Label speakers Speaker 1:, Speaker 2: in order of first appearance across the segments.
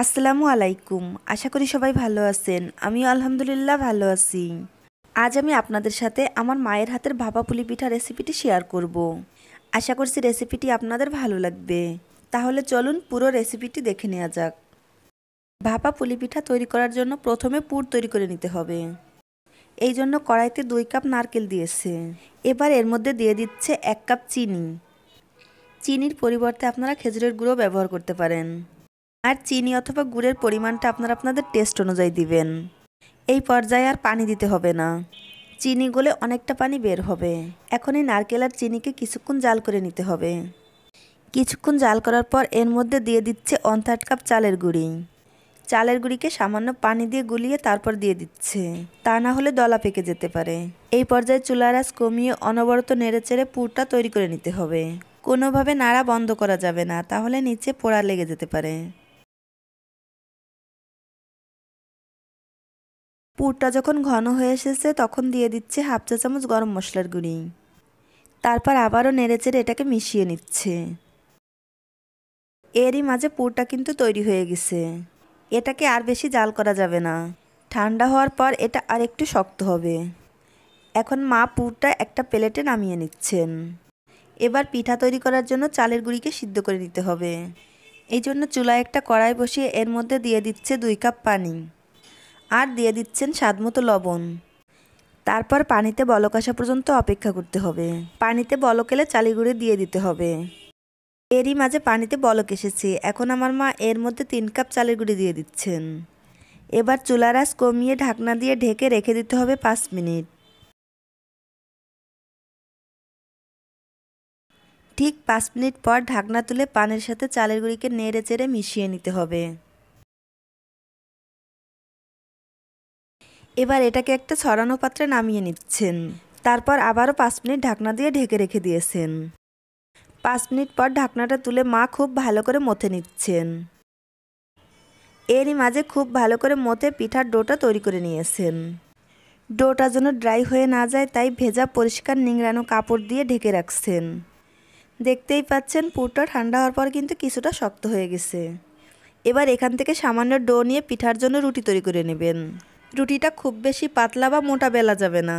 Speaker 1: আসসালামু আলাইকুম আশা করি সবাই ভালো আছেন আমিও আলহামদুলিল্লাহ ভালো আছি আজ আমি আপনাদের সাথে আমার মায়ের হাতের ভাপা পুলি পিঠা রেসিপিটি শেয়ার করব। আশা করছি রেসিপিটি আপনাদের ভালো লাগবে তাহলে চলুন পুরো রেসিপিটি দেখে নেওয়া যাক ভাপা পুলি পিঠা তৈরি করার জন্য প্রথমে পুর তৈরি করে নিতে হবে এই জন্য কড়াইতে দুই কাপ নারকেল দিয়েছে এবার এর মধ্যে দিয়ে দিচ্ছে এক কাপ চিনি চিনির পরিবর্তে আপনারা খেজুরের গুঁড়ো ব্যবহার করতে পারেন আর চিনি অথবা গুড়ের পরিমাণটা আপনারা আপনাদের টেস্ট অনুযায়ী দিবেন এই পর্যায়ে আর পানি দিতে হবে না চিনি গলে অনেকটা পানি বের হবে এখন এই নারকেল আর চিনিকে কিছুক্ষণ জাল করে নিতে হবে কিছুক্ষণ জাল করার পর এর মধ্যে দিয়ে দিচ্ছে অন থার্ড কাপ চালের গুঁড়ি চালের গুঁড়িকে সামান্য পানি দিয়ে গুলিয়ে তারপর দিয়ে দিচ্ছে তা না হলে দলা পেকে যেতে পারে এই পর্যায়ে চুলার আঁচ কমিয়ে অনবরত নেড়ে চেড়ে পুরটা তৈরি করে নিতে হবে
Speaker 2: কোনোভাবে নাড়া বন্ধ করা যাবে না তাহলে নিচে পোড়া লেগে যেতে পারে পুরটা যখন ঘন হয়ে এসেছে তখন দিয়ে দিচ্ছে হাফ চা চামচ গরম মশলার গুঁড়ি তারপর আবারও নেড়েচেড়ে
Speaker 1: এটাকে মিশিয়ে নিচ্ছে এরই মাঝে পুরটা কিন্তু তৈরি হয়ে গেছে এটাকে আর বেশি জাল করা যাবে না ঠান্ডা হওয়ার পর এটা আর একটু শক্ত হবে এখন মা পুরটা একটা প্লেটে নামিয়ে নিচ্ছেন এবার পিঠা তৈরি করার জন্য চালের গুঁড়িকে সিদ্ধ করে নিতে হবে এই জন্য চুলায় একটা কড়াই বসিয়ে এর মধ্যে দিয়ে দিচ্ছে দুই কাপ পানি আর দিয়ে দিচ্ছেন স্বাদমতো লবণ তারপর পানিতে বলক আসা পর্যন্ত অপেক্ষা করতে হবে পানিতে বলক এলে চালিগুড়ি দিয়ে দিতে হবে এরই মাঝে পানিতে বলক এসেছে এখন আমার মা এর মধ্যে তিন কাপ
Speaker 2: চালের গুঁড়ি দিয়ে দিচ্ছেন এবার চুলার আঁচ কমিয়ে ঢাকনা দিয়ে ঢেকে রেখে দিতে হবে পাঁচ মিনিট ঠিক পাঁচ মিনিট পর ঢাকনা তুলে পানের সাথে চালের গুঁড়িকে নেড়ে চেড়ে মিশিয়ে নিতে হবে এবার এটাকে একটা ছড়ানো পাত্রে নামিয়ে নিচ্ছেন তারপর আবারও পাঁচ মিনিট ঢাকনা দিয়ে ঢেকে রেখে দিয়েছেন
Speaker 1: পাঁচ মিনিট পর ঢাকনাটা তুলে মা খুব ভালো করে মথে নিচ্ছেন এরই মাঝে খুব ভালো করে মতে পিঠার ডোটা তৈরি করে নিয়েছেন ডোটা যেন ড্রাই হয়ে না যায় তাই ভেজা পরিষ্কার নিংড়ানো কাপড় দিয়ে ঢেকে রাখছেন দেখতেই পাচ্ছেন পুরটা ঠান্ডা হওয়ার পর কিন্তু কিছুটা শক্ত হয়ে গেছে এবার এখান থেকে সামান্য ডো নিয়ে পিঠার জন্য রুটি তৈরি করে নেবেন রুটিটা খুব বেশি পাতলা বা মোটা বেলা যাবে না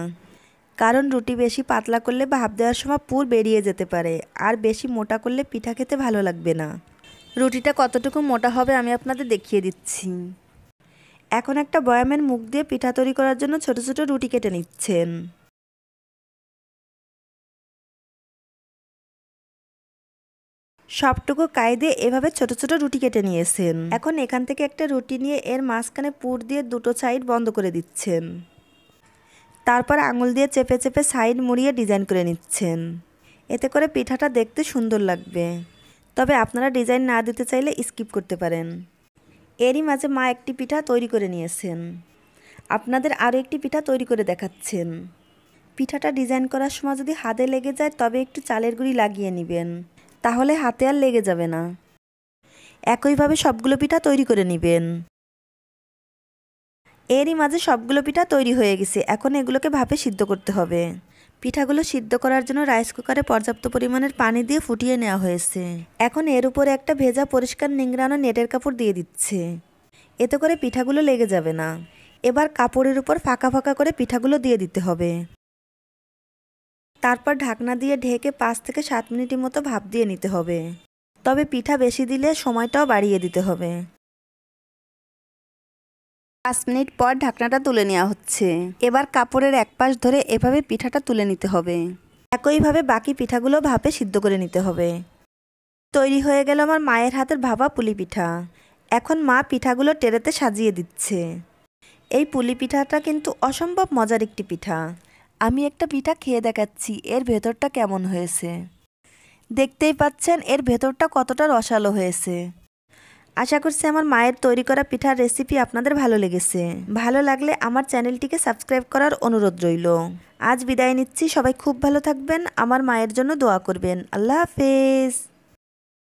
Speaker 1: কারণ রুটি বেশি পাতলা করলে ভাব দেওয়ার সময় পুর বেরিয়ে যেতে পারে আর বেশি মোটা করলে পিঠা খেতে ভালো লাগবে না রুটিটা কতটুকু মোটা হবে আমি আপনাদের
Speaker 2: দেখিয়ে দিচ্ছি এখন একটা বয়ামের মুখ দিয়ে পিঠা তৈরি করার জন্য ছোট ছোট রুটি কেটে নিচ্ছেন সবটুকু কায়দে এভাবে ছোট ছোট রুটি কেটে নিয়েছেন এখন
Speaker 1: এখান থেকে একটা রুটি নিয়ে এর মাঝখানে পুর দিয়ে দুটো সাইড বন্ধ করে দিচ্ছেন তারপর আঙুল দিয়ে চেপে চেপে সাইড মুড়িয়ে ডিজাইন করে নিচ্ছেন এতে করে পিঠাটা দেখতে সুন্দর লাগবে তবে আপনারা ডিজাইন না দিতে চাইলে স্কিপ করতে পারেন এরই মাঝে মা একটি পিঠা তৈরি করে নিয়েছেন আপনাদের আরও একটি পিঠা তৈরি করে দেখাচ্ছেন পিঠাটা ডিজাইন করার সময় যদি হাতে লেগে যায় তবে একটু চালের গুঁড়ি লাগিয়ে নেবেন তাহলে হাতে আর লেগে যাবে না একইভাবে সবগুলো পিঠা তৈরি করে নেবেন এরই মাঝে সবগুলো পিঠা তৈরি হয়ে গেছে এখন এগুলোকে ভাপে সিদ্ধ করতে হবে পিঠাগুলো সিদ্ধ করার জন্য রাইস কুকারে পর্যাপ্ত পরিমাণের পানি দিয়ে ফুটিয়ে নেওয়া হয়েছে এখন এর উপরে একটা ভেজা পরিষ্কার নিংড়ানো নেটের কাপড় দিয়ে দিচ্ছে এতে করে পিঠাগুলো লেগে যাবে না এবার কাপড়ের উপর ফাঁকা ফাঁকা করে পিঠাগুলো দিয়ে দিতে হবে তারপর ঢাকনা দিয়ে ঢেকে পাঁচ থেকে সাত মিনিটের
Speaker 2: মতো ভাপ দিয়ে নিতে হবে তবে পিঠা বেশি দিলে সময়টাও বাড়িয়ে দিতে হবে পাঁচ মিনিট পর ঢাকনাটা তুলে নেওয়া হচ্ছে এবার
Speaker 1: কাপড়ের এক পাশ ধরে এভাবে পিঠাটা তুলে নিতে হবে একইভাবে বাকি পিঠাগুলো ভাপে সিদ্ধ করে নিতে হবে তৈরি হয়ে গেল আমার মায়ের হাতের ভাপা পুলি পিঠা এখন মা পিঠাগুলো টেরেতে সাজিয়ে দিচ্ছে এই পুলি পিঠাটা কিন্তু অসম্ভব মজার একটি পিঠা আমি একটা পিঠা খেয়ে দেখাচ্ছি এর ভেতরটা কেমন হয়েছে দেখতেই পাচ্ছেন এর ভেতরটা কতটা রসালো হয়েছে আশা করছি আমার মায়ের তৈরি করা পিঠার রেসিপি আপনাদের ভালো লেগেছে ভালো লাগলে আমার চ্যানেলটিকে সাবস্ক্রাইব করার
Speaker 2: অনুরোধ রইল আজ বিদায় নিচ্ছি সবাই খুব ভালো থাকবেন আমার মায়ের জন্য দোয়া করবেন আল্লাহ হাফেজ